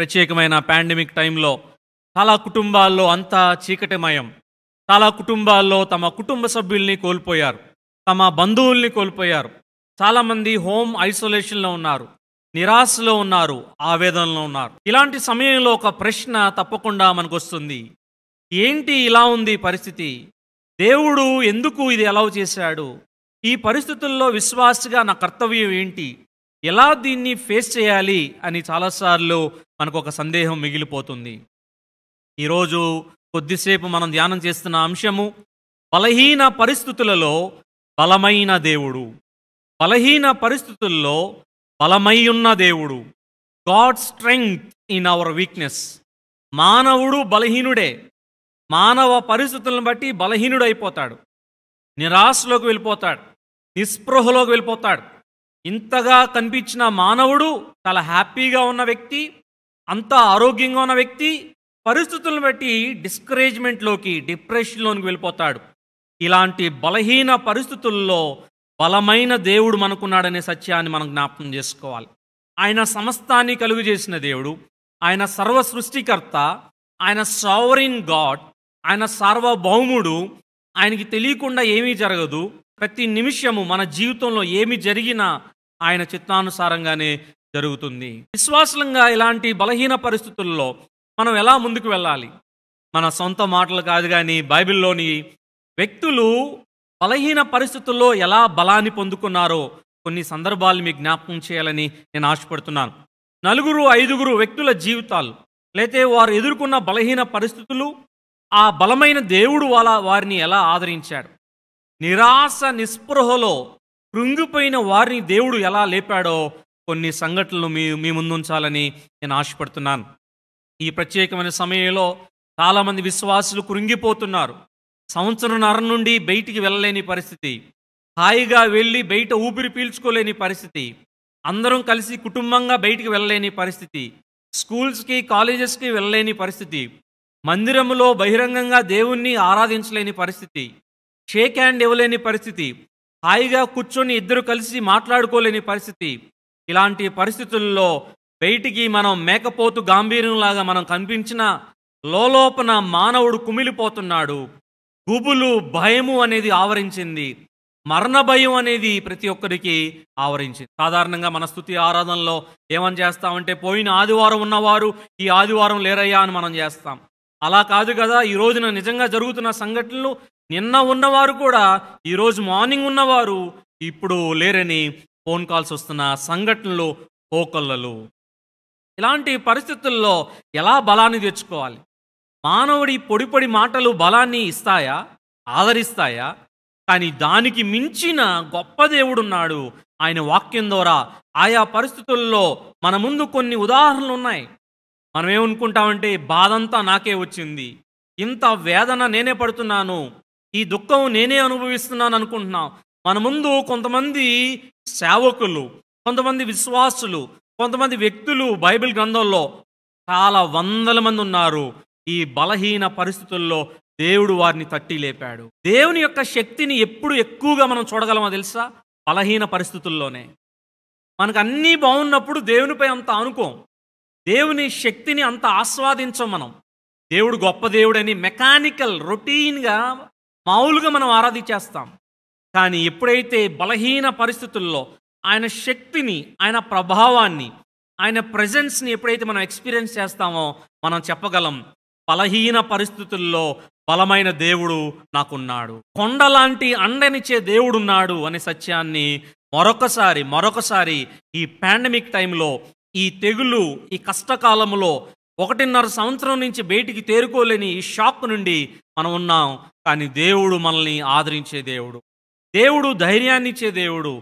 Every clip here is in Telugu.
ప్రత్యేకమైన పాండమిక్ టైంలో చాలా కుటుంబాల్లో అంతా చీకటిమయం చాలా కుటుంబాల్లో తమ కుటుంబ సభ్యుల్ని కోల్పోయారు తమ బంధువుల్ని కోల్పోయారు చాలామంది హోమ్ ఐసోలేషన్లో ఉన్నారు నిరాశలో ఉన్నారు ఆవేదనలో ఉన్నారు ఇలాంటి సమయంలో ఒక ప్రశ్న తప్పకుండా మనకు వస్తుంది ఏంటి ఇలా ఉంది పరిస్థితి దేవుడు ఎందుకు ఇది ఎలా చేశాడు ఈ పరిస్థితుల్లో విశ్వాసగా నా కర్తవ్యం ఏంటి ఎలా దీన్ని ఫేస్ చేయాలి అని చాలాసార్లు మనకు ఒక సందేహం మిగిలిపోతుంది ఈరోజు కొద్దిసేపు మనం ధ్యానం చేస్తున్న అంశము బలహీన పరిస్థితులలో బలమైన దేవుడు బలహీన పరిస్థితుల్లో బలమైయున్న దేవుడు God strength in our weakness మానవుడు బలహీనుడే మానవ పరిస్థితులను బట్టి బలహీనుడైపోతాడు నిరాశలోకి వెళ్ళిపోతాడు నిస్పృహలోకి వెళ్ళిపోతాడు ఇంతగా కనిపించిన మానవుడు చాలా హ్యాపీగా ఉన్న వ్యక్తి అంత ఆరోగ్యంగా ఉన్న వ్యక్తి పరిస్థితులను బట్టి డిస్కరేజ్మెంట్లోకి డిప్రెషన్లోనికి వెళ్ళిపోతాడు ఇలాంటి బలహీన పరిస్థితుల్లో బలమైన దేవుడు మనకున్నాడనే సత్యాన్ని మనం జ్ఞాపకం చేసుకోవాలి ఆయన సమస్తాన్ని కలుగు చేసిన దేవుడు ఆయన సర్వ సృష్టికర్త ఆయన సావరిన్ గాడ్ ఆయన సార్వభౌముడు ఆయనకి తెలియకుండా ఏమీ జరగదు ప్రతి నిమిషము మన జీవితంలో ఏమి జరిగినా ఆయన చిత్తానుసారంగానే జరుగుతుంది విశ్వాసంగా ఇలాంటి బలహీన పరిస్థితుల్లో మనం ఎలా ముందుకు వెళ్ళాలి మన సొంత మాటలు కాదు కానీ బైబిల్లోని వ్యక్తులు బలహీన పరిస్థితుల్లో ఎలా బలాన్ని పొందుకున్నారో కొన్ని సందర్భాలు మీకు జ్ఞాపకం చేయాలని నేను ఆశపడుతున్నాను నలుగురు ఐదుగురు వ్యక్తుల జీవితాలు లేతే వారు ఎదుర్కొన్న బలహీన పరిస్థితులు ఆ బలమైన దేవుడు వాళ్ళ వారిని ఎలా ఆదరించాడు నిరాశ నిస్పృహలో కృంగిపోయిన వారిని దేవుడు ఎలా లేపాడో కొన్ని సంఘటనలు మీ మీ ముందుంచాలని నేను ఆశపడుతున్నాను ఈ ప్రత్యేకమైన సమయంలో చాలామంది విశ్వాసులు కృంగిపోతున్నారు సంవత్సరంన్నర నుండి బయటికి వెళ్ళలేని పరిస్థితి హాయిగా వెళ్ళి బయట ఊపిరి పీల్చుకోలేని పరిస్థితి అందరం కలిసి కుటుంబంగా బయటికి వెళ్ళలేని పరిస్థితి స్కూల్స్కి కాలేజెస్కి వెళ్ళలేని పరిస్థితి మందిరంలో బహిరంగంగా దేవుణ్ణి ఆరాధించలేని పరిస్థితి షేక్ హ్యాండ్ ఇవ్వలేని పరిస్థితి హాయిగా కూర్చొని ఇద్దరు కలిసి మాట్లాడుకోలేని పరిస్థితి ఇలాంటి పరిస్థితుల్లో బయటికి మనం మేకపోతు గాంభీర్యంలాగా మనం కనిపించిన లోలోపన మానవుడు కుమిలిపోతున్నాడు గుబులు భయము అనేది ఆవరించింది మరణ భయం అనేది ప్రతి ఒక్కరికి ఆవరించింది సాధారణంగా మన స్థుతి ఆరాధనలో ఏమని చేస్తామంటే పోయిన ఆదివారం ఉన్నవారు ఈ ఆదివారం లేరయ్యా అని మనం చేస్తాం అలా కాదు కదా ఈ రోజున నిజంగా జరుగుతున్న సంఘటనలు నిన్న ఉన్నవారు కూడా ఈరోజు మార్నింగ్ ఉన్నవారు ఇప్పుడు లేరని ఫోన్ కాల్స్ వస్తున్న సంఘటనలు పోకళ్ళలు ఇలాంటి పరిస్థితుల్లో ఎలా బలాన్ని తెచ్చుకోవాలి మానవుడి పొడి పొడి మాటలు బలాన్ని ఇస్తాయా ఆదరిస్తాయా కానీ దానికి మించిన గొప్ప దేవుడున్నాడు ఆయన వాక్యం ద్వారా ఆయా పరిస్థితుల్లో మన ముందు కొన్ని ఉదాహరణలు ఉన్నాయి మనం ఏమనుకుంటామంటే బాధంతా నాకే వచ్చింది ఇంత వేదన నేనే పడుతున్నాను ఈ దుఃఖం నేనే అనుభవిస్తున్నాను అనుకుంటున్నాం మన ముందు కొంతమంది సేవకులు కొంతమంది విశ్వాసులు కొంతమంది వ్యక్తులు బైబిల్ గ్రంథంలో చాలా వందల మంది ఉన్నారు ఈ బలహీన పరిస్థితుల్లో దేవుడు వారిని తట్టి లేపాడు దేవుని యొక్క శక్తిని ఎప్పుడు ఎక్కువగా మనం చూడగలమో తెలుసా బలహీన పరిస్థితుల్లోనే మనకు అన్నీ బాగున్నప్పుడు దేవునిపై అంత అనుకోం దేవుని శక్తిని అంత ఆస్వాదించం మనం దేవుడు గొప్ప దేవుడని మెకానికల్ రొటీన్గా మామూలుగా మనం ఆరాధి చేస్తాం కానీ ఎప్పుడైతే బలహీన పరిస్థితుల్లో ఆయన శక్తిని ఆయన ప్రభావాన్ని ఆయన ప్రజెన్స్ని ఎప్పుడైతే మనం ఎక్స్పీరియన్స్ చేస్తామో మనం చెప్పగలం బలహీన పరిస్థితుల్లో బలమైన దేవుడు నాకున్నాడు కొండలాంటి అండనిచ్చే దేవుడున్నాడు అనే సత్యాన్ని మరొకసారి మరొకసారి ఈ పాండమిక్ టైంలో ఈ తెగులు ఈ కష్టకాలంలో ఒకటిన్నర సంవత్సరం నుంచి బయటికి తేరుకోలేని ఈ షాక్ నుండి మనం ఉన్నాం కానీ దేవుడు మనల్ని ఆదరించే దేవుడు దేవుడు ధైర్యాన్నిచ్చే దేవుడు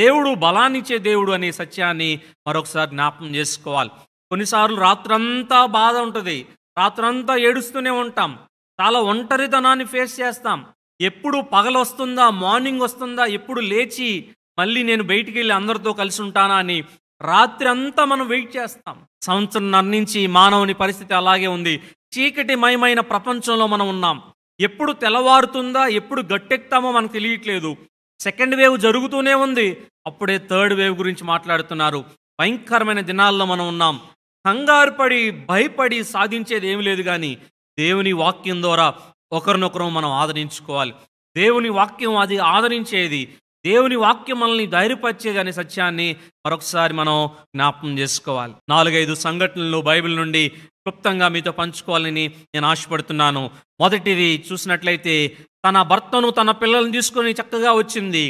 దేవుడు బలాన్నిచ్చే దేవుడు అనే సత్యాన్ని మరొకసారి జ్ఞాపకం చేసుకోవాలి కొన్నిసార్లు రాత్రంతా బాధ ఉంటుంది రాత్రంతా ఏడుస్తూనే ఉంటాం చాలా ఒంటరితనాన్ని ఫేస్ చేస్తాం ఎప్పుడు పగలొస్తుందా మార్నింగ్ వస్తుందా ఎప్పుడు లేచి మళ్ళీ నేను బయటికి వెళ్ళి అందరితో కలిసి ఉంటానా అని రాత్రి అంతా మనం వెయిట్ చేస్తాం సంవత్సరం నన్నించి మానవుని పరిస్థితి అలాగే ఉంది చీకటిమయమైన ప్రపంచంలో మనం ఉన్నాం ఎప్పుడు తెల్లవారుతుందా ఎప్పుడు గట్టెక్తామో మనకు తెలియట్లేదు సెకండ్ వేవ్ జరుగుతూనే ఉంది అప్పుడే థర్డ్ వేవ్ గురించి మాట్లాడుతున్నారు భయంకరమైన దినాల్లో మనం ఉన్నాం కంగారు పడి భయపడి సాధించేది ఏమి లేదు కానీ దేవుని వాక్యం ద్వారా ఒకరినొకరు మనం ఆదరించుకోవాలి దేవుని వాక్యం అది ఆదరించేది దేవుని వాక్యం మనల్ని ధైర్యపరిచేది అనే సత్యాన్ని మరొకసారి మనం జ్ఞాపం చేసుకోవాలి నాలుగైదు సంఘటనలు బైబిల్ నుండి క్లుప్తంగా మీతో పంచుకోవాలని నేను ఆశపడుతున్నాను మొదటిది చూసినట్లయితే తన భర్తను తన పిల్లలను తీసుకొని చక్కగా వచ్చింది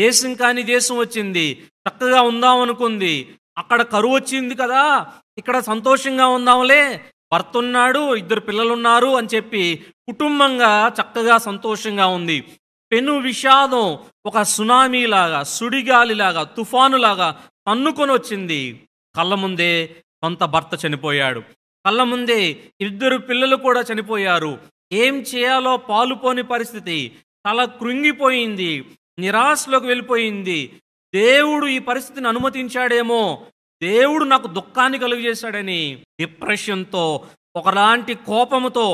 దేశం కాని దేశం వచ్చింది చక్కగా ఉందాం అనుకుంది అక్కడ కరువు వచ్చింది కదా ఇక్కడ సంతోషంగా ఉందాంలే భర్త ఉన్నాడు ఇద్దరు పిల్లలు ఉన్నారు అని చెప్పి కుటుంబంగా చక్కగా సంతోషంగా ఉంది పెను విషాదం ఒక సునామీలాగా సుడిగాలిలాగా తుఫానులాగా తన్నుకొని వచ్చింది కళ్ళ ముందే కొంత భర్త చనిపోయాడు కళ్ళ ముందే ఇద్దరు పిల్లలు కూడా చనిపోయారు ఏం చేయాలో పాలుపోని పరిస్థితి తల కృంగిపోయింది నిరాశలోకి వెళ్ళిపోయింది దేవుడు ఈ పరిస్థితిని అనుమతించాడేమో దేవుడు నాకు దుఃఖాన్ని కలుగజేశాడని డిప్రెషన్తో ఒకలాంటి కోపంతో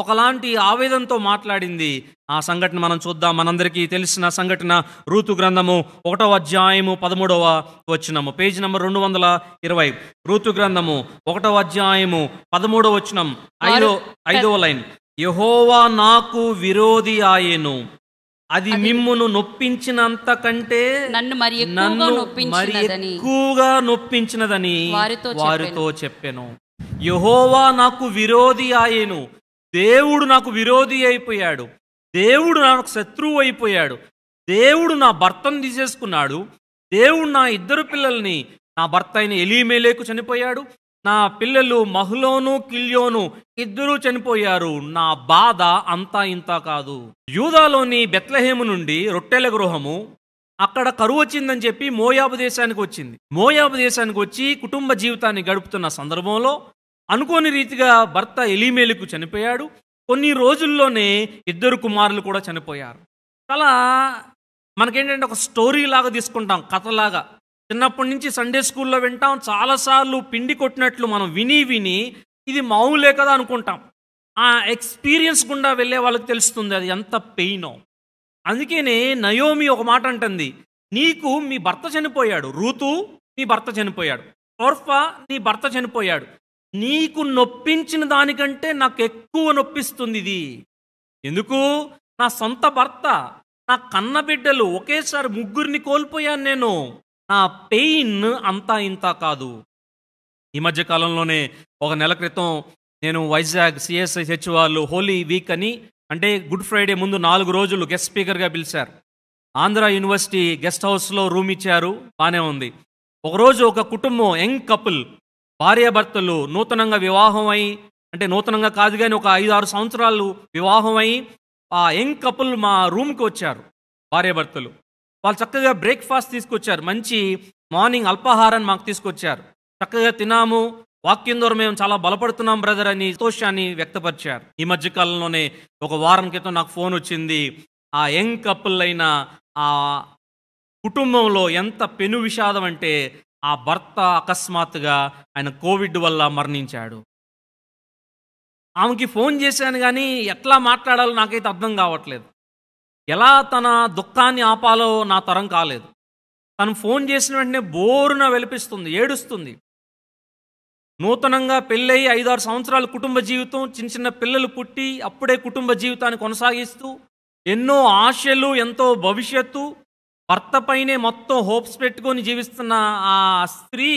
ఒకలాంటి ఆవేదనతో మాట్లాడింది ఆ సంఘటన మనం చూద్దాం మనందరికీ తెలిసిన సంఘటన ఋతు గ్రంథము ఒకటవ అధ్యాయము పదమూడవ వచ్చినము పేజ్ నెంబర్ రెండు వందల ఇరవై రూతు గ్రంథము ఒకటవ అధ్యాయము పదమూడవ వచ్చినం ఐదో ఐదవ లైన్ యహోవా నాకు విరోధి ఆయేను అది మిమ్మును నొప్పించినంత కంటే నన్ను మరి మరి ఎక్కువగా నొప్పించినదని వారితో చెప్పాను యహోవా నాకు విరోధి ఆయేను దేవుడు నాకు విరోధి అయిపోయాడు దేవుడు నాకు శత్రువు అయిపోయాడు దేవుడు నా భర్తను తీసేసుకున్నాడు దేవుడు నా ఇద్దరు పిల్లల్ని నా భర్త అయిన ఎలీమేలేకు చనిపోయాడు నా పిల్లలు మహులోను కిల్యోను ఇద్దరూ చనిపోయారు నా బాధ అంతా ఇంత కాదు యూదాలోని బెత్లహేము నుండి రొట్టెల గృహము అక్కడ కరువు వచ్చిందని చెప్పి మోయాబు దేశానికి వచ్చింది మోయాబు దేశానికి వచ్చి కుటుంబ జీవితాన్ని గడుపుతున్న సందర్భంలో అనుకోని రీతిగా భర్త ఎలిమేలుకు చనిపోయాడు కొన్ని రోజుల్లోనే ఇద్దరు కుమారులు కూడా చనిపోయారు అలా మనకేంటంటే ఒక స్టోరీ లాగా తీసుకుంటాం కథలాగా చిన్నప్పటి నుంచి సండే స్కూల్లో వింటాం చాలాసార్లు పిండి కొట్టినట్లు మనం విని విని ఇది మామూలే కదా అనుకుంటాం ఆ ఎక్స్పీరియన్స్ గుండా వెళ్ళే వాళ్ళకి తెలుస్తుంది అది ఎంత పెయినో అందుకేనే నయోమి ఒక మాట అంటుంది నీకు మీ భర్త చనిపోయాడు రూతు మీ భర్త చనిపోయాడు ఓర్ఫా నీ భర్త చనిపోయాడు నీకు నొప్పించిన దానికంటే నాకు ఎక్కువ నొప్పిస్తుంది ఇది ఎందుకు నా సొంత భర్త నా కన్న బిడ్డలు ఒకేసారి ముగ్గురిని కోల్పోయాను నేను నా పెయిన్ అంతా ఇంత కాదు ఈ మధ్య కాలంలోనే ఒక నెల క్రితం నేను వైజాగ్ సిఎస్ఐ చర్చ్ వాళ్ళు హోలీ వీక్ అని అంటే గుడ్ ఫ్రైడే ముందు నాలుగు రోజులు గెస్ట్ స్పీకర్గా పిలిచారు ఆంధ్ర యూనివర్సిటీ గెస్ట్ హౌస్లో రూమ్ ఇచ్చారు బాగానే ఉంది ఒకరోజు ఒక కుటుంబం యంగ్ కపుల్ భార్యాభర్తలు నూతనంగా వివాహమై అంటే నూతనంగా కాదు కానీ ఒక ఐదు ఆరు సంవత్సరాలు వివాహమై ఆ యంగ్ కపుల్ మా రూమ్కి వచ్చారు భార్యాభర్తలు వాళ్ళు చక్కగా బ్రేక్ఫాస్ట్ తీసుకొచ్చారు మంచి మార్నింగ్ అల్పాహారాన్ని మాకు తీసుకొచ్చారు చక్కగా తినాము వాక్యం ద్వారా మేము చాలా బలపడుతున్నాం బ్రదర్ అని సంతోషాన్ని వ్యక్తపరిచారు ఈ మధ్య కాలంలోనే ఒక వారం క్రితం నాకు ఫోన్ వచ్చింది ఆ యంగ్ కపుల్ అయిన ఆ కుటుంబంలో ఎంత పెను విషాదం అంటే ఆ భర్త అకస్మాత్తుగా ఆయన కోవిడ్ వల్ల మరణించాడు ఆమెకి ఫోన్ చేశాను కానీ ఎట్లా మాట్లాడాలో నాకైతే అర్థం కావట్లేదు ఎలా తన దుఃఖాన్ని ఆపాలో నా తరం కాలేదు తను ఫోన్ చేసిన వెంటనే బోరున వెలిపిస్తుంది ఏడుస్తుంది నూతనంగా పెళ్ళయి ఐదారు సంవత్సరాల కుటుంబ జీవితం చిన్న చిన్న పిల్లలు పుట్టి అప్పుడే కుటుంబ జీవితాన్ని కొనసాగిస్తూ ఎన్నో ఆశలు ఎంతో భవిష్యత్తు భర్తపైనే మొత్తం హోప్స్ పెట్టుకొని జీవిస్తున్న ఆ స్త్రీ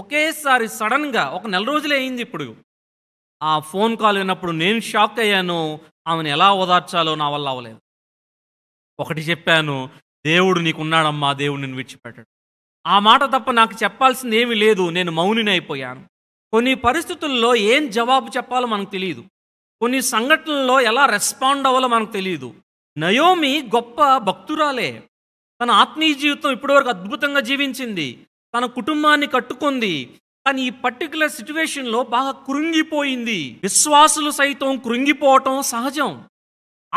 ఒకేసారి సడన్గా ఒక నెల రోజులే అయింది ఇప్పుడు ఆ ఫోన్ కాల్ విన్నప్పుడు నేను షాక్ అయ్యాను ఆమెను ఎలా ఓదార్చాలో నా వల్ల అవ్వలేదు ఒకటి చెప్పాను దేవుడు నీకున్నాడమ్మా దేవుడు నేను విడిచిపెట్టాడు ఆ మాట తప్ప నాకు చెప్పాల్సింది ఏమీ లేదు నేను మౌనినైపోయాను కొన్ని పరిస్థితుల్లో ఏం జవాబు చెప్పాలో మనకు తెలియదు కొన్ని సంఘటనల్లో ఎలా రెస్పాండ్ అవ్వాలో మనకు తెలియదు నయోమి గొప్ప భక్తురాలే తన ఆత్మీయ జీవితం ఇప్పటివరకు అద్భుతంగా జీవించింది తన కుటుంబాన్ని కట్టుకుంది కానీ ఈ పర్టికులర్ సిచ్యువేషన్లో బాగా కృంగిపోయింది విశ్వాసులు సైతం కృంగిపోవటం సహజం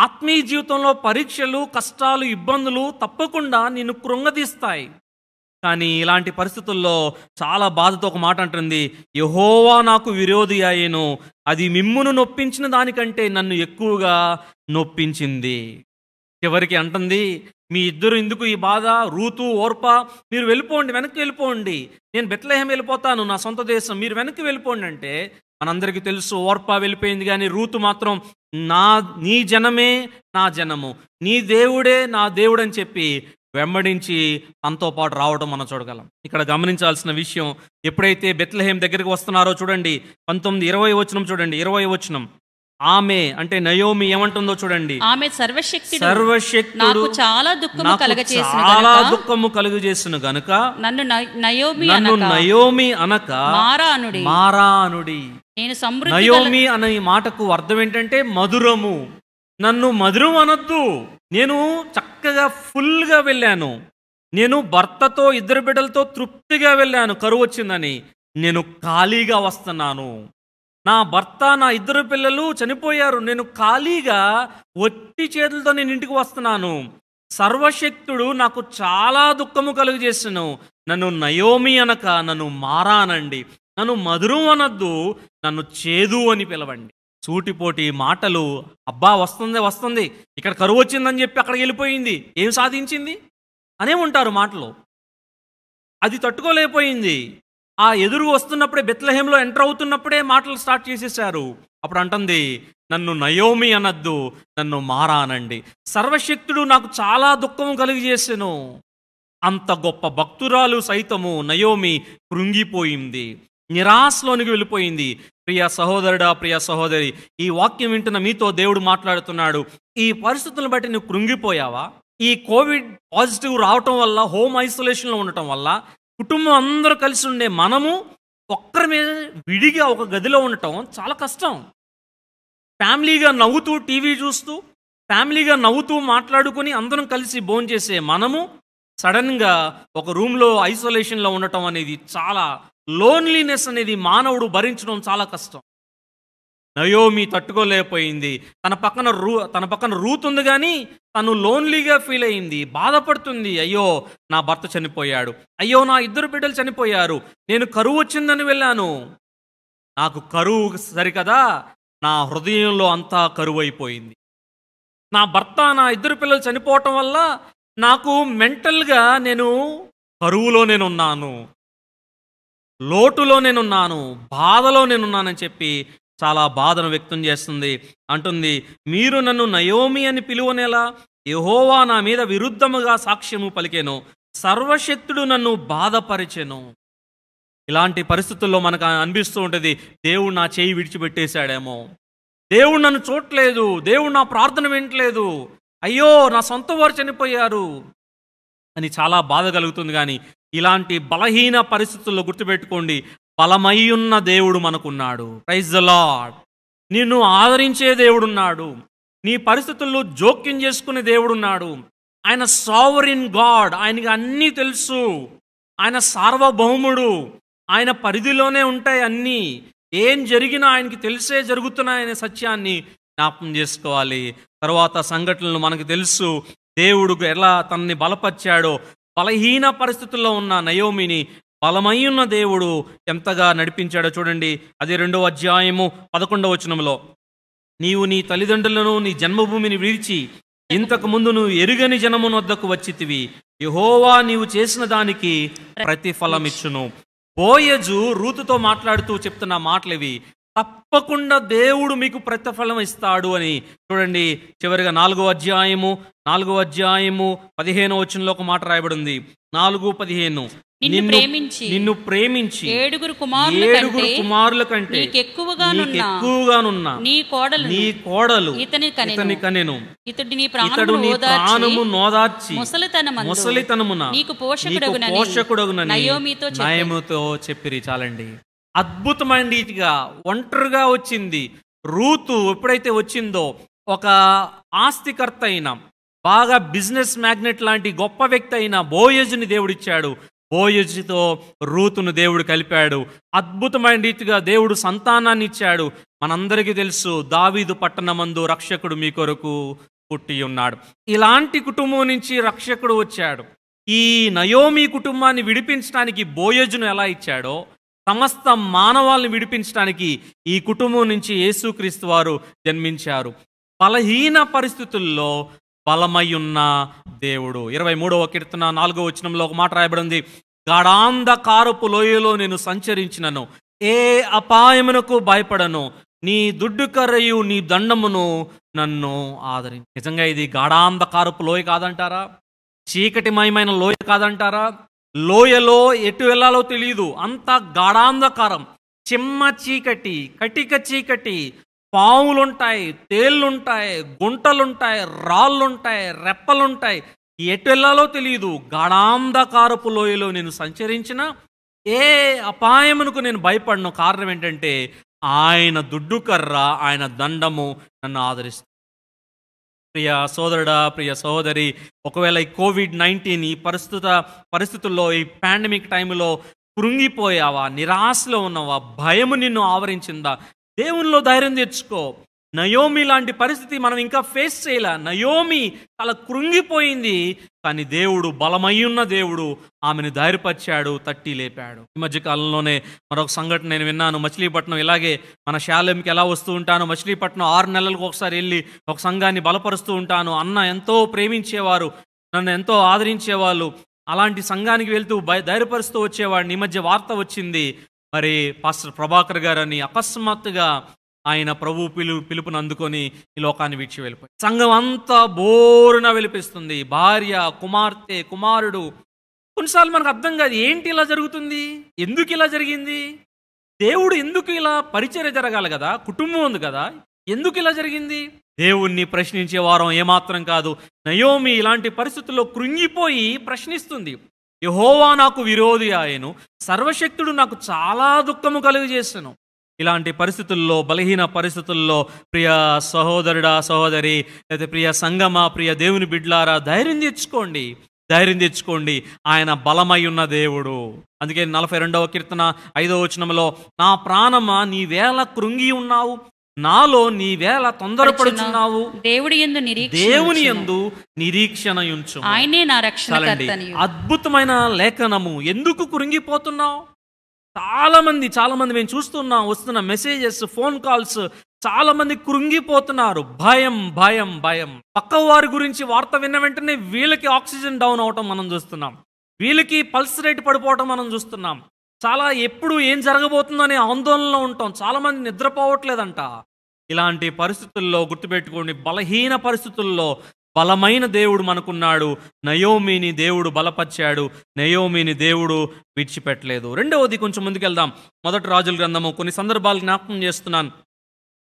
ఆత్మీయ జీవితంలో పరీక్షలు కష్టాలు ఇబ్బందులు తప్పకుండా నిన్ను కృంగదీస్తాయి కానీ ఇలాంటి పరిస్థితుల్లో చాలా బాధతో ఒక మాట అంటుంది యహోవా నాకు విరోధి అయ్యేను అది మిమ్మును నొప్పించిన దానికంటే నన్ను ఎక్కువగా నొప్పించింది చివరికి అంటుంది మీ ఇద్దరు ఎందుకు ఈ బాధ రూతు ఓర్ప మీరు వెళ్ళిపోండి వెనక్కి వెళ్ళిపోండి నేను బెత్లహేమ్ వెళ్ళిపోతాను నా సొంత దేశం మీరు వెనక్కి వెళ్ళిపోండి అంటే మనందరికీ తెలుసు ఓర్ప వెళ్ళిపోయింది కానీ రూతు మాత్రం నా నీ జనమే నా జనము నీ దేవుడే నా దేవుడు అని చెప్పి వెంబడించి తనతో పాటు రావడం మనం చూడగలం ఇక్కడ గమనించాల్సిన విషయం ఎప్పుడైతే బెత్లహేమ్ దగ్గరికి వస్తున్నారో చూడండి పంతొమ్మిది ఇరవై వచనం చూడండి ఇరవై వచనం ఆమె అంటే నయోమి ఏమంటుందో చూడండి ఆమె సర్వశక్తి సర్వశక్తి నాకు చాలా దుఃఖము కలుగజేసిన చాలా దుఃఖము చేసిన గనుక నన్ను నయోమి నన్ను నయోమి అనక మారానుడి మారానుడి నేను సమృద్ధి నయోమి అనే మాటకు అర్థం ఏంటంటే మధురము నన్ను మధురం అనొద్దు నేను చక్కగా ఫుల్ గా వెళ్ళాను నేను భర్తతో ఇద్దరు బిడ్డలతో తృప్తిగా వెళ్ళాను కరువు వచ్చిందని నేను ఖాళీగా వస్తున్నాను నా భర్త నా ఇద్దరు పిల్లలు చనిపోయారు నేను ఖాళీగా ఒట్టి చేతులతో నేను ఇంటికి వస్తున్నాను సర్వశక్తుడు నాకు చాలా దుఃఖము కలుగజేసాను నన్ను నయోమి అనక నన్ను మారానండి నన్ను మధురం అనద్దు నన్ను చేదు అని పిలవండి సూటిపోటి మాటలు అబ్బా వస్తుంది వస్తుంది ఇక్కడ కరువు వచ్చిందని చెప్పి అక్కడికి వెళ్ళిపోయింది ఏం సాధించింది అనే ఉంటారు మాటలు అది తట్టుకోలేకపోయింది ఆ ఎదురు వస్తున్నప్పుడే బెత్లహేంలో ఎంటర్ అవుతున్నప్పుడే మాటలు స్టార్ట్ చేసేసారు అప్పుడు అంటుంది నన్ను నయోమి అనద్దు నన్ను మారా అనండి సర్వశక్తుడు నాకు చాలా దుఃఖం కలిగజేసెను అంత గొప్ప భక్తురాలు సైతము నయోమి కృంగిపోయింది నిరాశలోనికి వెళ్ళిపోయింది ప్రియ సహోదరుడా ప్రియ సహోదరి ఈ వాక్యం వింటున్న మీతో దేవుడు మాట్లాడుతున్నాడు ఈ పరిస్థితులను బట్టి నువ్వు కృంగిపోయావా ఈ కోవిడ్ పాజిటివ్ రావటం వల్ల హోమ్ ఐసోలేషన్లో ఉండటం వల్ల కుటుంబం అందరూ కలిసి ఉండే మనము ఒక్కరి మీద విడిగా ఒక గదిలో ఉండటం చాలా కష్టం ఫ్యామిలీగా నవ్వుతూ టీవీ చూస్తూ ఫ్యామిలీగా నవ్వుతూ మాట్లాడుకుని అందరం కలిసి బోన్ చేసే మనము సడన్గా ఒక రూమ్లో ఐసోలేషన్లో ఉండటం అనేది చాలా లోన్లీనెస్ అనేది మానవుడు భరించడం చాలా కష్టం నయోమి తట్టుకోలేకపోయింది తన పక్కన రూ తన పక్కన రూతుంది కానీ తను లోన్లీగా ఫీల్ అయింది బాధపడుతుంది అయ్యో నా భర్త చనిపోయాడు అయ్యో నా ఇద్దరు బిడ్డలు చనిపోయారు నేను కరువు వచ్చిందని వెళ్ళాను నాకు కరువు సరికదా నా హృదయంలో అంతా కరువు అయిపోయింది నా భర్త నా ఇద్దరు పిల్లలు చనిపోవటం వల్ల నాకు మెంటల్గా నేను కరువులో నేనున్నాను లోటులో నేనున్నాను బాధలో నేనున్నానని చెప్పి చాలా బాధను వ్యక్తం చేస్తుంది అంటుంది మీరు నన్ను నయోమి అని పిలువనేలా యహోవా నా మీద విరుద్ధముగా సాక్ష్యము పలికేను సర్వశక్తుడు నన్ను బాధపరిచెను ఇలాంటి పరిస్థితుల్లో మనకు అనిపిస్తూ ఉంటుంది దేవుడు నా చేయి విడిచిపెట్టేశాడేమో దేవుడు నన్ను చూడట్లేదు దేవుడు నా ప్రార్థన వినట్లేదు అయ్యో నా సొంత వారు చనిపోయారు అని చాలా బాధ కలుగుతుంది కానీ ఇలాంటి బలహీన పరిస్థితుల్లో గుర్తుపెట్టుకోండి బలమయ్యున్న దేవుడు మనకున్నాడు ప్రైజ్ ద లాడ్ నిన్ను ఆదరించే దేవుడున్నాడు నీ పరిస్థితుల్లో జోక్యం చేసుకునే దేవుడున్నాడు ఆయన సావరిన్ గాడ్ ఆయనకి అన్నీ తెలుసు ఆయన సార్వభౌముడు ఆయన పరిధిలోనే ఉంటాయి అన్నీ ఏం జరిగినా ఆయనకి తెలిసే జరుగుతున్నాయనే సత్యాన్ని జ్ఞాపం చేసుకోవాలి తర్వాత సంఘటనలు మనకు తెలుసు దేవుడు ఎలా తనని బలపరిచాడో బలహీన పరిస్థితుల్లో ఉన్న నయోమిని ఉన్న దేవుడు ఎంతగా నడిపించాడో చూడండి అది రెండవ అధ్యాయము పదకొండవ వచనంలో నీవు నీ తల్లిదండ్రులను నీ జన్మభూమిని విడిచి ఇంతకు ముందు నువ్వు ఎరుగని జనమును వద్దకు వచ్చితివి యహోవా నీవు చేసిన దానికి ప్రతిఫలమిచ్చును బోయజు రూతుతో మాట్లాడుతూ చెప్తున్న మాటలేవి తప్పకుండా దేవుడు మీకు ప్రతిఫలం ఇస్తాడు అని చూడండి చివరిగా నాలుగో అధ్యాయము నాలుగో అధ్యాయము పదిహేను వచనంలో ఒక మాట రాయబడింది నాలుగు పదిహేను నిన్ను ప్రేమించి ఏడుగురు కుమారుల కంటే కుమారుల కంటే నీకు ఎక్కువగానున్న ఎక్కువగానున్న నీ కోడలు నీ కోడలు ఇతని కనెను ఇతని కనెను ఇతడు నీ ఇతడు ప్రాణమును నీ ప్రాణము ఓదార్చి నోదార్చి ముసలితనమందు ముసలితనమున నీకు పోషకుడగునని నీకు నయోమితో చెప్పిరి చాలండి అద్భుతమైన ఒంటరిగా వచ్చింది రూతు ఎప్పుడైతే వచ్చిందో ఒక ఆస్తికర్త అయిన బాగా బిజినెస్ మ్యాగ్నెట్ లాంటి గొప్ప వ్యక్తి అయిన బోయేజుని దేవుడిచ్చాడు బోయజుతో రూతును దేవుడు కలిపాడు అద్భుతమైన రీతిగా దేవుడు సంతానాన్ని ఇచ్చాడు మనందరికీ తెలుసు దావీదు పట్టణమందు రక్షకుడు మీ కొరకు పుట్టి ఉన్నాడు ఇలాంటి కుటుంబం నుంచి రక్షకుడు వచ్చాడు ఈ నయోమి కుటుంబాన్ని విడిపించడానికి బోయజును ఎలా ఇచ్చాడో సమస్త మానవాల్ని విడిపించడానికి ఈ కుటుంబం నుంచి యేసుక్రీస్తు వారు జన్మించారు బలహీన పరిస్థితుల్లో బలమయ్యున్న దేవుడు ఇరవై మూడవ కీర్తన నాలుగో వచనంలో ఒక మాట రాయబడింది గాఢాంధకారపు లోయలో నేను సంచరించినను ఏ అపాయమునకు భయపడను నీ దుడ్డు కర్రయు నీ దండమును నన్ను ఆదరి నిజంగా ఇది గాఢాంధకారపు లోయ కాదంటారా చీకటిమయమైన లోయ కాదంటారా లోయలో ఎటు వెళ్ళాలో తెలియదు అంత గాఢాంధకారం చిమ్మ చీకటి కటిక చీకటి పావులుంటాయి తేళ్ళుంటాయి గుంటలుంటాయి రాళ్ళుంటాయి రెప్పలుంటాయి ఎటు వెళ్ళాలో తెలియదు గాఢాంధకారపు లోయలో నేను సంచరించిన ఏ అపాయమునకు నేను భయపడిన కారణం ఏంటంటే ఆయన దుడ్డు కర్ర ఆయన దండము నన్ను ఆదరిస్తుంది ప్రియ సోదరుడా ప్రియ సోదరి ఒకవేళ ఈ కోవిడ్ నైన్టీన్ ఈ పరిస్థిత పరిస్థితుల్లో ఈ పాండమిక్ టైంలో కృంగిపోయావా నిరాశలో ఉన్నావా భయము నిన్ను ఆవరించిందా దేవునిలో ధైర్యం తెచ్చుకో నయోమి లాంటి పరిస్థితి మనం ఇంకా ఫేస్ చేయలే నయోమి చాలా కృంగిపోయింది కానీ దేవుడు బలమయ్యున్న దేవుడు ఆమెను ధైర్యపరిచాడు తట్టి లేపాడు ఈ మధ్య కాలంలోనే మరొక సంఘటన నేను విన్నాను మచిలీపట్నం ఇలాగే మన శాలంకి ఎలా వస్తూ ఉంటాను మచిలీపట్నం ఆరు నెలలకు ఒకసారి వెళ్ళి ఒక సంఘాన్ని బలపరుస్తూ ఉంటాను అన్న ఎంతో ప్రేమించేవారు నన్ను ఎంతో ఆదరించేవాళ్ళు అలాంటి సంఘానికి వెళ్తూ ధైర్యపరుస్తూ వచ్చేవాడిని ఈ మధ్య వార్త వచ్చింది మరి పాస్టర్ ప్రభాకర్ గారని అకస్మాత్తుగా ఆయన ప్రభు పిలు పిలుపును అందుకొని ఈ లోకాన్ని విడిచి వెళ్ళిపోయి సంఘం అంతా బోరున వెలిపిస్తుంది భార్య కుమార్తె కుమారుడు కొన్నిసార్లు మనకు అర్థం కాదు ఏంటి ఇలా జరుగుతుంది ఎందుకు ఇలా జరిగింది దేవుడు ఎందుకు ఇలా పరిచర్య జరగాలి కదా కుటుంబం ఉంది కదా ఎందుకు ఇలా జరిగింది దేవుణ్ణి ప్రశ్నించే వారం ఏమాత్రం కాదు నయోమి ఇలాంటి పరిస్థితుల్లో కృంగిపోయి ప్రశ్నిస్తుంది యహోవా నాకు విరోధి ఆయను సర్వశక్తుడు నాకు చాలా దుఃఖము కలుగజేసాను ఇలాంటి పరిస్థితుల్లో బలహీన పరిస్థితుల్లో ప్రియ సహోదరుడా సహోదరి లేదా ప్రియ సంగమా ప్రియ దేవుని బిడ్లారా ధైర్యం తెచ్చుకోండి ధైర్యం తెచ్చుకోండి ఆయన బలమై ఉన్న దేవుడు అందుకే నలభై రెండవ కీర్తన ఐదవ వచనంలో నా ప్రాణమా నీ వేళ కృంగి ఉన్నావు నాలో నీవేళ తొందరపడుచున్నావు దేవుడి ఎందు దేవుని ఎందు నిరీక్షణ ఉంచు ఆయనే నా రక్షణ అద్భుతమైన లేఖనము ఎందుకు కురింగిపోతున్నావు చాలా మంది చాలా మంది మేము చూస్తున్నాం వస్తున్న మెసేజెస్ ఫోన్ కాల్స్ చాలా మంది కురుంగిపోతున్నారు భయం భయం భయం పక్క వారి గురించి వార్త విన్న వెంటనే వీళ్ళకి ఆక్సిజన్ డౌన్ అవటం మనం చూస్తున్నాం వీళ్ళకి పల్స్ రేట్ పడిపోవటం మనం చూస్తున్నాం చాలా ఎప్పుడు ఏం జరగబోతుందనే ఆందోళనలో ఉంటాం చాలామంది నిద్రపోవట్లేదంట ఇలాంటి పరిస్థితుల్లో గుర్తుపెట్టుకోండి బలహీన పరిస్థితుల్లో బలమైన దేవుడు మనకున్నాడు నయోమిని దేవుడు బలపరిచాడు నయోమిని దేవుడు విడిచిపెట్టలేదు రెండవది కొంచెం ముందుకెళ్దాం మొదటి రాజుల గ్రంథము కొన్ని సందర్భాలు జ్ఞాపకం చేస్తున్నాను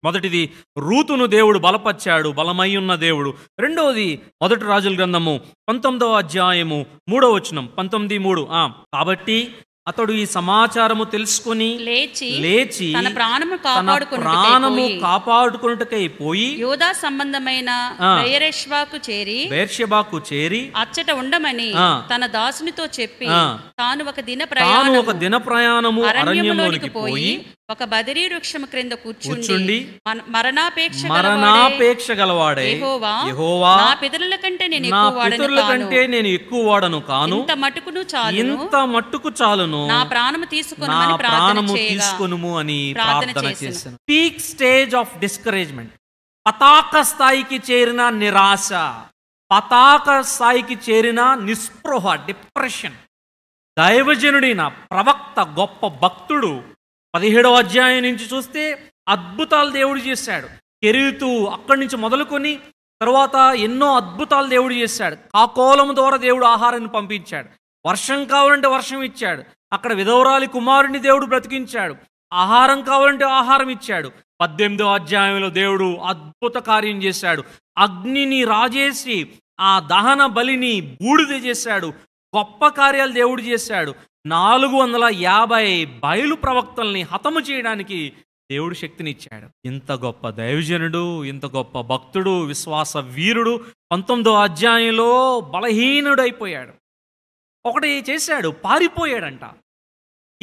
మొదటిది రూతును దేవుడు బలపరిచాడు బలమై ఉన్న దేవుడు రెండవది మొదటి రాజుల గ్రంథము పంతొమ్మిదవ అధ్యాయము మూడవ వచనం పంతొమ్మిది మూడు కాబట్టి అతడు ఈ సమాచారము తెలుసుకుని లేచి లేచి తన ప్రాణము కాపాడుకుని ప్రాణము కాపాడుకున్నట్టుకై పోయి యోధా సంబంధమైన బేరేష్వాకు చేరి బేర్షెబాకు చేరి అచ్చట ఉండమని తన దాసునితో చెప్పి తాను ఒక దిన ప్రయాణం ఒక దిన ప్రయాణము అరణ్యంలోనికి పోయి ఒక బదిరీ వృక్షం క్రింద కూర్చుండి మరణాపేక్ష మరణాపేక్ష గలవాడే యెహోవా నా పితరుల కంటే నేను ఎక్కువ వాడను కంటే నేను ఎక్కువ వాడను కాను ఇంత మట్టుకును చాలు ఇంత మట్టుకు చాలును నా ప్రాణము తీసుకొని నా ప్రాణము తీసుకొనుము అని ప్రార్థన చేశాను పీక్ స్టేజ్ ఆఫ్ డిస్కరేజ్మెంట్ పతాక స్థాయికి చేరిన నిరాశ పతాక స్థాయికి చేరిన నిస్పృహ డిప్రెషన్ దైవజనుడైన ప్రవక్త గొప్ప భక్తుడు పదిహేడవ అధ్యాయం నుంచి చూస్తే అద్భుతాలు దేవుడు చేశాడు కెరీతూ అక్కడి నుంచి మొదలుకొని తర్వాత ఎన్నో అద్భుతాలు దేవుడు చేశాడు ఆ కోలం ద్వారా దేవుడు ఆహారాన్ని పంపించాడు వర్షం కావాలంటే వర్షం ఇచ్చాడు అక్కడ విధవరాలి కుమారుని దేవుడు బ్రతికించాడు ఆహారం కావాలంటే ఆహారం ఇచ్చాడు పద్దెనిమిదో అధ్యాయంలో దేవుడు అద్భుత కార్యం చేశాడు అగ్నిని రాజేసి ఆ దహన బలిని బూడిద చేశాడు గొప్ప కార్యాలు దేవుడు చేశాడు నాలుగు వందల యాభై బయలు ప్రవక్తల్ని హతము చేయడానికి దేవుడు శక్తిని ఇచ్చాడు ఇంత గొప్ప దైవజనుడు ఇంత గొప్ప భక్తుడు విశ్వాస వీరుడు పంతొమ్మిదో అధ్యాయంలో బలహీనుడైపోయాడు ఒకటి చేశాడు పారిపోయాడంట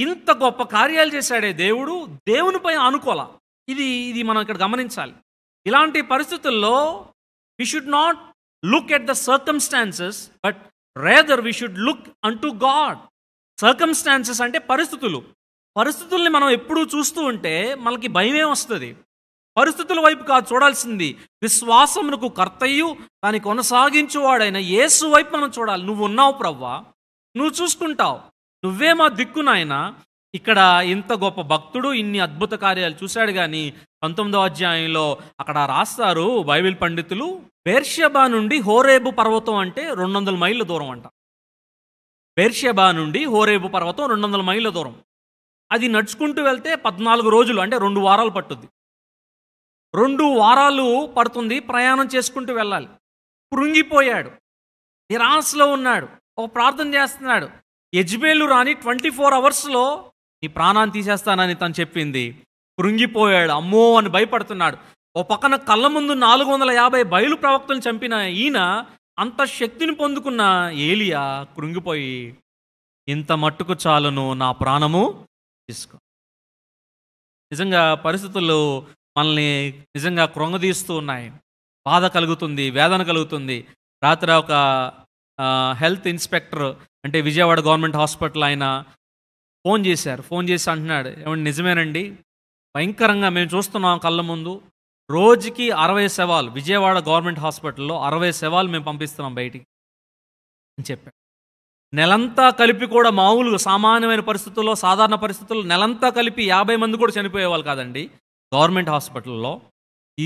ఇంత గొప్ప కార్యాలు చేశాడే దేవుడు దేవునిపై అనుకోల ఇది ఇది మనం ఇక్కడ గమనించాలి ఇలాంటి పరిస్థితుల్లో we should not look at the circumstances but rather we should look unto God circumstances అంటే పరిస్థితులు పరిస్థితుల్ని మనం ఎప్పుడూ చూస్తూ ఉంటే మనకి భయమే వస్తుంది పరిస్థితుల వైపు కాదు చూడాల్సింది విశ్వాసమునకు కర్తయ్యు దాన్ని కొనసాగించువాడైన యేసు వైపు మనం చూడాలి నువ్వు ఉన్నావు ప్రవ్వా నువ్వు చూసుకుంటావు నువ్వే మా దిక్కునాయన ఇక్కడ ఇంత గొప్ప భక్తుడు ఇన్ని అద్భుత కార్యాలు చూశాడు కానీ పంతొమ్మిదో అధ్యాయంలో అక్కడ రాస్తారు బైబిల్ పండితులు బేర్షబా నుండి హోరేబు పర్వతం అంటే రెండు వందల మైళ్ళ దూరం అంట బెర్షెబా నుండి హోరేబు పర్వతం రెండు వందల మైళ్ళ దూరం అది నడుచుకుంటూ వెళ్తే పద్నాలుగు రోజులు అంటే రెండు వారాలు పట్టుద్ది రెండు వారాలు పడుతుంది ప్రయాణం చేసుకుంటూ వెళ్ళాలి కృంగిపోయాడు నిరాశలో ఉన్నాడు ఒక ప్రార్థన చేస్తున్నాడు యజ్బేలు రాని ట్వంటీ ఫోర్ అవర్స్లో నీ ప్రాణాన్ని తీసేస్తానని తను చెప్పింది కృంగిపోయాడు అమ్మో అని భయపడుతున్నాడు ఓ పక్కన కళ్ళ ముందు నాలుగు వందల యాభై బయలు ప్రవక్తలు చంపిన ఈయన అంత శక్తిని పొందుకున్న ఏలియా కృంగిపోయి ఇంత మట్టుకు చాలను నా ప్రాణము తీసుకో నిజంగా పరిస్థితులు మనల్ని నిజంగా కృంగదీస్తూ ఉన్నాయి బాధ కలుగుతుంది వేదన కలుగుతుంది రాత్రి ఒక హెల్త్ ఇన్స్పెక్టర్ అంటే విజయవాడ గవర్నమెంట్ హాస్పిటల్ ఆయన ఫోన్ చేశారు ఫోన్ చేసి అంటున్నాడు ఏమంటే నిజమేనండి భయంకరంగా మేము చూస్తున్నాం కళ్ళ ముందు రోజుకి అరవై శవాలు విజయవాడ గవర్నమెంట్ హాస్పిటల్లో అరవై శవాలు మేము పంపిస్తున్నాం బయటికి అని చెప్పాడు నెలంతా కలిపి కూడా మామూలుగా సామాన్యమైన పరిస్థితుల్లో సాధారణ పరిస్థితుల్లో నెలంతా కలిపి యాభై మంది కూడా చనిపోయేవాళ్ళు కాదండి గవర్నమెంట్ హాస్పిటల్లో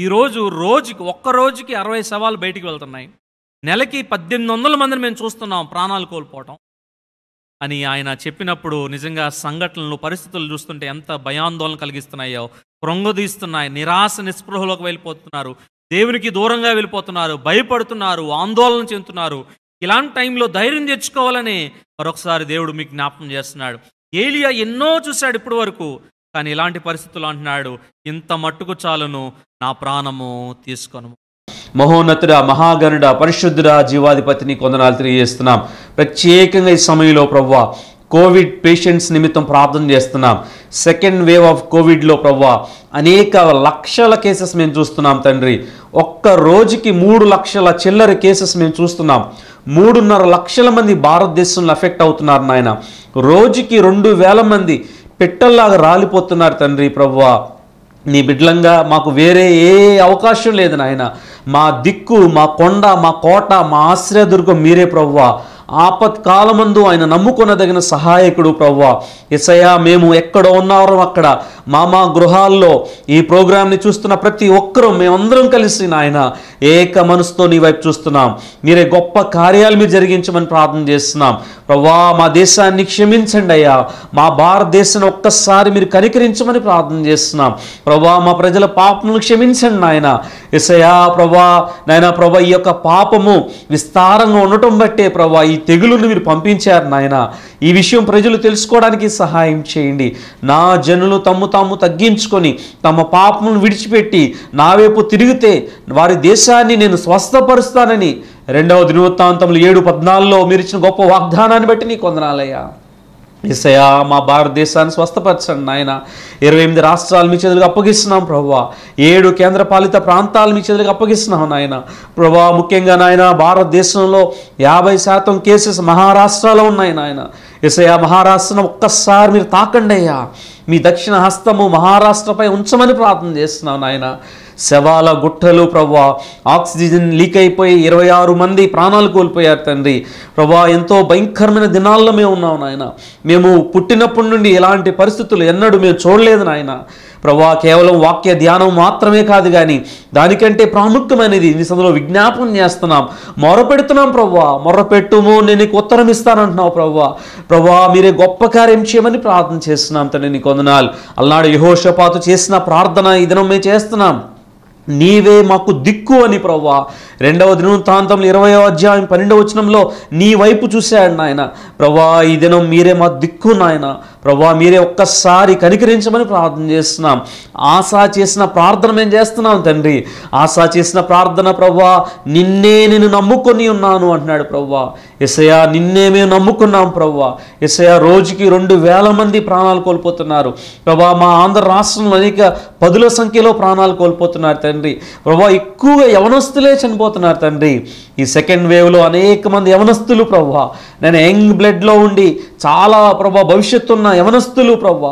ఈరోజు రోజుకి ఒక్క రోజుకి అరవై శవాలు బయటికి వెళ్తున్నాయి నెలకి పద్దెనిమిది వందల మందిని మేము చూస్తున్నాం ప్రాణాలు కోల్పోవటం అని ఆయన చెప్పినప్పుడు నిజంగా సంఘటనలు పరిస్థితులు చూస్తుంటే ఎంత భయాందోళన కలిగిస్తున్నాయో కృంగదీస్తున్నాయి నిరాశ నిస్పృహలోకి వెళ్ళిపోతున్నారు దేవునికి దూరంగా వెళ్ళిపోతున్నారు భయపడుతున్నారు ఆందోళన చెందుతున్నారు ఇలాంటి టైంలో ధైర్యం తెచ్చుకోవాలని మరొకసారి దేవుడు మీకు జ్ఞాపకం చేస్తున్నాడు ఏలియా ఎన్నో చూశాడు ఇప్పటి వరకు కానీ ఇలాంటి పరిస్థితులు అంటున్నాడు ఇంత మట్టుకు చాలును నా ప్రాణము తీసుకోను మహోన్నతుడ మహాగణుడ పరిశుద్ధుడ జీవాధిపతిని కొందనాలు తెలియజేస్తున్నాం ప్రత్యేకంగా ఈ సమయంలో ప్రవ్వ కోవిడ్ పేషెంట్స్ నిమిత్తం ప్రార్థన చేస్తున్నాం సెకండ్ వేవ్ ఆఫ్ కోవిడ్లో ప్రవ్వ అనేక లక్షల కేసెస్ మేము చూస్తున్నాం తండ్రి ఒక్క రోజుకి మూడు లక్షల చిల్లర కేసెస్ మేము చూస్తున్నాం మూడున్నర లక్షల మంది భారతదేశంలో అఫెక్ట్ అవుతున్నారు నాయన రోజుకి రెండు వేల మంది పెట్టల్లాగా రాలిపోతున్నారు తండ్రి ప్రవ్వా నీ బిడ్డలంగా మాకు వేరే ఏ అవకాశం లేదు నాయన మా దిక్కు మా కొండ మా కోట మా ఆశ్రయదుర్గం మీరే ప్రవ్వా ఆపత్కాలమందు ఆయన నమ్ముకొనదగిన సహాయకుడు ప్రవ్వా ఎసయా మేము ఎక్కడ ఉన్నారో అక్కడ మామా గృహాల్లో ఈ ప్రోగ్రామ్ని చూస్తున్న ప్రతి ఒక్కరూ మేమందరం కలిసి నాయన ఏక మనసుతో నీ వైపు చూస్తున్నాం మీరే గొప్ప కార్యాలు మీరు జరిగించమని ప్రార్థన చేస్తున్నాం ప్రవ్వా మా దేశాన్ని క్షమించండి అయ్యా మా భారతదేశాన్ని ఒక్కసారి మీరు కనికరించమని ప్రార్థన చేస్తున్నాం ప్రభా మా ప్రజల పాపములు క్షమించండి నాయన ఎసయా ప్రభా నాయన ప్రభా ఈ యొక్క పాపము విస్తారంగా ఉండటం బట్టే ప్రభా ఈ తెగులును మీరు పంపించారు నాయన ఈ విషయం ప్రజలు తెలుసుకోవడానికి సహాయం చేయండి నా జనులు తమ్ము తాము తగ్గించుకొని తమ పాపమును విడిచిపెట్టి నా వైపు తిరిగితే వారి దేశాన్ని నేను స్వస్థపరుస్తానని రెండవ దినవృత్తాంతములు ఏడు పద్నాలుగులో మీరు ఇచ్చిన గొప్ప వాగ్దానాన్ని బట్టి నీ కొందనాలయ్యా ఇసయా మా భారతదేశాన్ని స్వస్థపరచండి నాయన ఇరవై ఎనిమిది రాష్ట్రాలు మీ చేతులకు అప్పగిస్తున్నాం ప్రభావ ఏడు కేంద్ర పాలిత ప్రాంతాలు మీ చేతులకు అప్పగిస్తున్నాం నాయన ప్రభా ముఖ్యంగా నాయన భారతదేశంలో యాభై శాతం కేసెస్ మహారాష్ట్రలో ఉన్నాయి నాయన ఇసయా మహారాష్ట్రను ఒక్కసారి మీరు తాకండి అయ్యా మీ దక్షిణ హస్తము మహారాష్ట్రపై ఉంచమని ప్రార్థన చేస్తున్నాం నాయన శవాల గుట్టలు ప్రవ్వా ఆక్సిజన్ లీక్ అయిపోయి ఇరవై ఆరు మంది ప్రాణాలు కోల్పోయారు తండ్రి ప్రభా ఎంతో భయంకరమైన దినాల్లో మేము ఉన్నాం నాయన మేము పుట్టినప్పటి నుండి ఎలాంటి పరిస్థితులు ఎన్నడూ మేము చూడలేదు నాయన ప్రభా కేవలం వాక్య ధ్యానం మాత్రమే కాదు కానీ దానికంటే ప్రాముఖ్యమైనది నీ సందులో విజ్ఞాపనం చేస్తున్నాం మొరపెడుతున్నాం ప్రవ్వా మొరపెట్టుము నేను నీకు ఉత్తరం ఇస్తానంటున్నావు ప్రవ్వా ప్రవ్వా మీరే గొప్ప కార్యం చేయమని ప్రార్థన చేస్తున్నాం తండ్రి నీ వందనాలు అల్నాడు యహోషపాతు చేసిన ప్రార్థన ఈ దినం మేము చేస్తున్నాం నీవే మాకు దిక్కు అని ప్రవ్వా రెండవ దినవృత్తాంతంలో ఇరవై అధ్యాయం పన్నెండవ వచనంలో నీ వైపు చూశాడు నాయన ప్రవ్వా ఈ దినం మీరే మా దిక్కు నాయన ప్రభా మీరే ఒక్కసారి కనికరించమని ప్రార్థన చేస్తున్నాం ఆశా చేసిన ప్రార్థన మేము చేస్తున్నాం తండ్రి ఆశా చేసిన ప్రార్థన ప్రవ్వా నిన్నే నేను నమ్ముకొని ఉన్నాను అంటున్నాడు ప్రవ్వా ఎసయా నిన్నే మేము నమ్ముకున్నాం ప్రవ్వా ఎసయా రోజుకి రెండు వేల మంది ప్రాణాలు కోల్పోతున్నారు ప్రభా మా ఆంధ్ర రాష్ట్రంలో అనేక పదుల సంఖ్యలో ప్రాణాలు కోల్పోతున్నారు తండ్రి ప్రభా ఎక్కువగా యవనస్తులే చనిపోతున్నారు తండ్రి ఈ సెకండ్ వేవ్లో అనేక మంది యవనస్తులు ప్రభా నేను యంగ్ బ్లడ్లో ఉండి చాలా ప్రభా భవిష్యత్తు భవిష్యత్తున్న యవనస్తులు ప్రవ్వ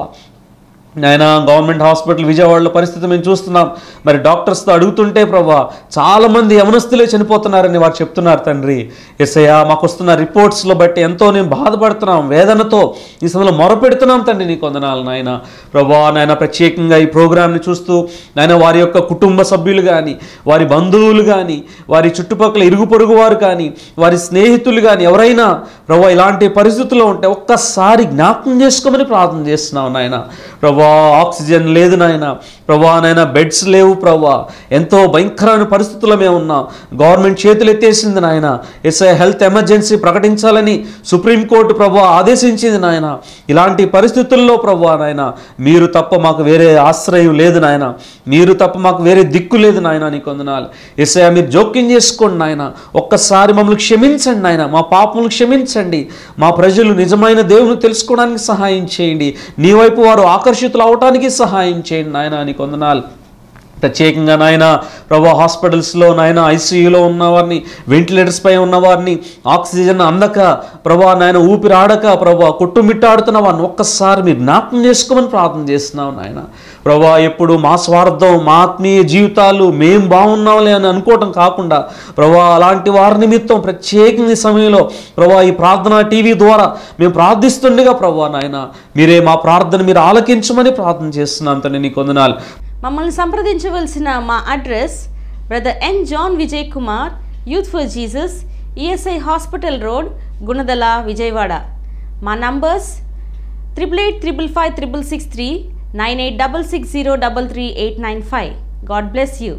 నాయన గవర్నమెంట్ హాస్పిటల్ విజయవాడలో పరిస్థితి మేము చూస్తున్నాం మరి డాక్టర్స్తో అడుగుతుంటే ప్రభా చాలామంది యమనస్తులే చనిపోతున్నారని వారు చెప్తున్నారు తండ్రి ఎస్ఐ మాకు వస్తున్న రిపోర్ట్స్లో బట్టి ఎంతో నేను బాధపడుతున్నాం వేదనతో ఈ సమయంలో మొరపెడుతున్నాం తండ్రి నీ కొందనాలు నాయన ప్రభా నాయన ప్రత్యేకంగా ఈ ప్రోగ్రామ్ని చూస్తూ నాయన వారి యొక్క కుటుంబ సభ్యులు కానీ వారి బంధువులు కానీ వారి చుట్టుపక్కల ఇరుగు పొరుగు వారు కానీ వారి స్నేహితులు కానీ ఎవరైనా ప్రభా ఇలాంటి పరిస్థితుల్లో ఉంటే ఒక్కసారి జ్ఞాపకం చేసుకోమని ప్రార్థన చేస్తున్నాం నాయన ప్రభా ప్రభా ఆక్సిజన్ లేదు నాయన ప్రభా నాయన బెడ్స్ లేవు ప్రభా ఎంతో భయంకరమైన పరిస్థితుల్లో మేము ఉన్నాం గవర్నమెంట్ చేతులు ఎత్తేసింది నాయన ఎస్ఐ హెల్త్ ఎమర్జెన్సీ ప్రకటించాలని సుప్రీంకోర్టు ప్రభా ఆదేశించింది నాయన ఇలాంటి పరిస్థితుల్లో ప్రభా నాయన మీరు తప్ప మాకు వేరే ఆశ్రయం లేదు నాయన మీరు తప్ప మాకు వేరే దిక్కు లేదు నాయన నీకు కొందనాలు ఎస్ఐ మీరు జోక్యం చేసుకోండి నాయన ఒక్కసారి మమ్మల్ని క్షమించండి నాయన మా పాపములు క్షమించండి మా ప్రజలు నిజమైన దేవుని తెలుసుకోవడానికి సహాయం చేయండి నీ వైపు వారు ఆకర్షిత స్నేహితులు అవటానికి సహాయం చేయండి నాయన అని కొందనాలు ప్రత్యేకంగా నాయన ప్రభా హాస్పిటల్స్లో నాయన ఐసీయూలో ఉన్నవారిని వెంటిలేటర్స్ పై ఉన్నవారిని ఆక్సిజన్ అందక ప్రభా నాయన ఊపిరాడక ప్రభా కొట్టుమిట్టాడుతున్న వారిని ఒక్కసారి మీరు జ్ఞాపకం చేసుకోమని ప్రార్థన చేస్తున్నావు నాయన ప్రభా ఎప్పుడు మా స్వార్థం మా ఆత్మీయ జీవితాలు మేం బాగున్నాంలే అని అనుకోవటం కాకుండా ప్రభా అలాంటి వారి నిమిత్తం ప్రత్యేకంగా సమయంలో ప్రభా ఈ ప్రార్థన టీవీ ద్వారా మేము ప్రార్థిస్తుండగా ప్రభా నాయన మీరే మా ప్రార్థన మీరు ఆలకించమని ప్రార్థన చేస్తున్నాను తండ్రి నీకు వందనాలు మమ్మల్ని సంప్రదించవలసిన మా address brother N John Vijay Kumar youth for Jesus ESI hospital road Gunadala Vijayawada మా numbers triple eight triple five triple six three 9866033895. God bless you.